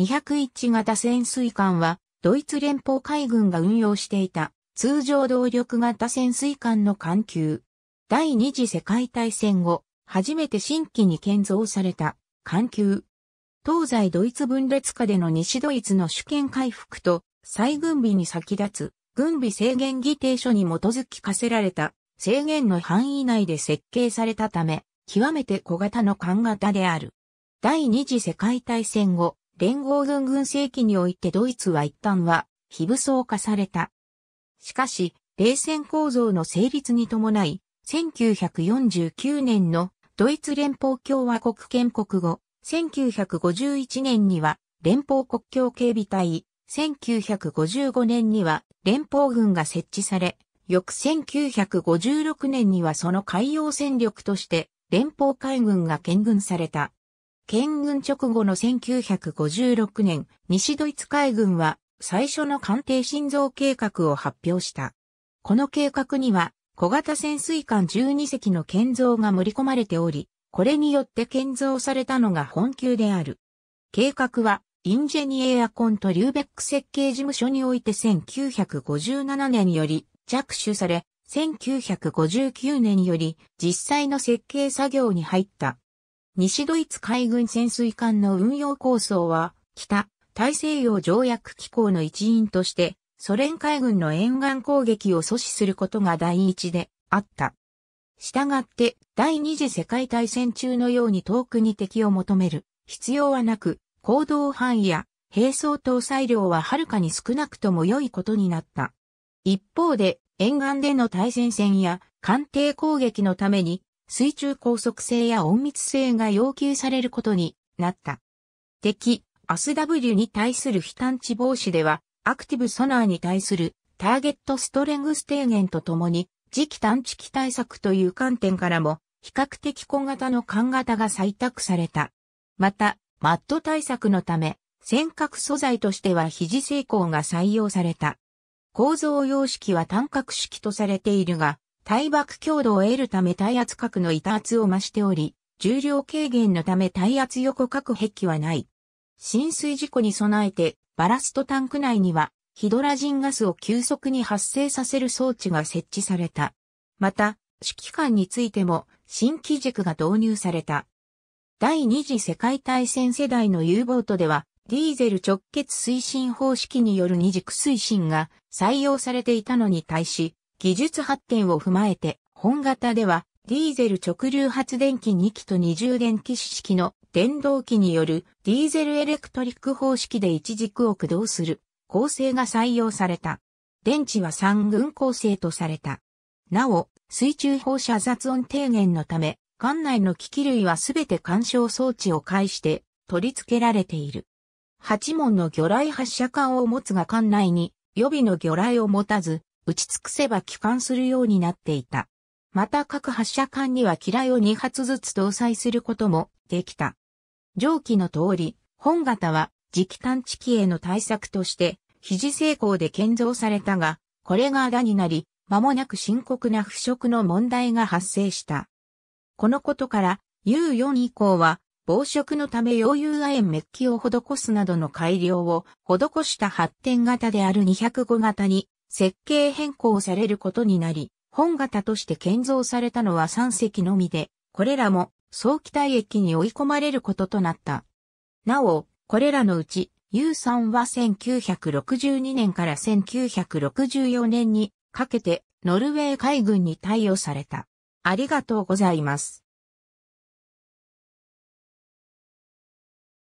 201型潜水艦は、ドイツ連邦海軍が運用していた通常動力型潜水艦の艦級。第二次世界大戦後、初めて新規に建造された艦級。東西ドイツ分裂下での西ドイツの主権回復と再軍備に先立つ軍備制限議定書に基づき課せられた制限の範囲内で設計されたため、極めて小型の艦型である。第二次世界大戦後、連合軍軍政期においてドイツは一旦は非武装化された。しかし、冷戦構造の成立に伴い、1949年のドイツ連邦共和国建国後、1951年には連邦国境警備隊、1955年には連邦軍が設置され、翌1956年にはその海洋戦力として連邦海軍が建軍された。建軍直後の1956年、西ドイツ海軍は最初の艦艇心臓計画を発表した。この計画には小型潜水艦12隻の建造が盛り込まれており、これによって建造されたのが本級である。計画は、インジェニエアコンとリューベック設計事務所において1957年より着手され、1959年より実際の設計作業に入った。西ドイツ海軍潜水艦の運用構想は、北、大西洋条約機構の一員として、ソ連海軍の沿岸攻撃を阻止することが第一であった。したがって、第二次世界大戦中のように遠くに敵を求める必要はなく、行動範囲や兵装搭載量ははるかに少なくとも良いことになった。一方で、沿岸での対戦線や艦艇攻撃のために水中高速性や隠密性が要求されることになった。敵、アス w に対する非探知防止では、アクティブソナーに対するターゲットストレングス低減とともに、磁気探知機対策という観点からも、比較的小型の艦型が採択された。また、マット対策のため、尖閣素材としては肘成功が採用された。構造様式は単角式とされているが、耐爆強度を得るため耐圧核の板圧を増しており、重量軽減のため耐圧横核壁はない。浸水事故に備えて、バラストタンク内には、ヒドラジンガスを急速に発生させる装置が設置された。また、指揮官についても、新機軸が導入された。第二次世界大戦世代の U ボートでは、ディーゼル直結推進方式による二軸推進が採用されていたのに対し、技術発展を踏まえて、本型では、ディーゼル直流発電機2機と二重電気式の電動機によるディーゼルエレクトリック方式で一軸を駆動する構成が採用された。電池は三群構成とされた。なお、水中放射雑音低減のため、艦内の機器類はすべて干渉装置を介して取り付けられている。8門の魚雷発射管を持つが艦内に予備の魚雷を持たず、打ち尽くせば帰還するようになっていた。また各発射管には機雷を2発ずつ搭載することもできた。上記の通り、本型は磁気探知機への対策として、肘成功で建造されたが、これがあだになり、間もなく深刻な腐食の問題が発生した。このことから、U4 以降は、防食のため溶融亜鉛メッキを施すなどの改良を施した発展型である205型に設計変更されることになり、本型として建造されたのは3隻のみで、これらも早期退役に追い込まれることとなった。なお、これらのうち、U3 は1962年から1964年にかけてノルウェー海軍に貸与された。ありがとうございます。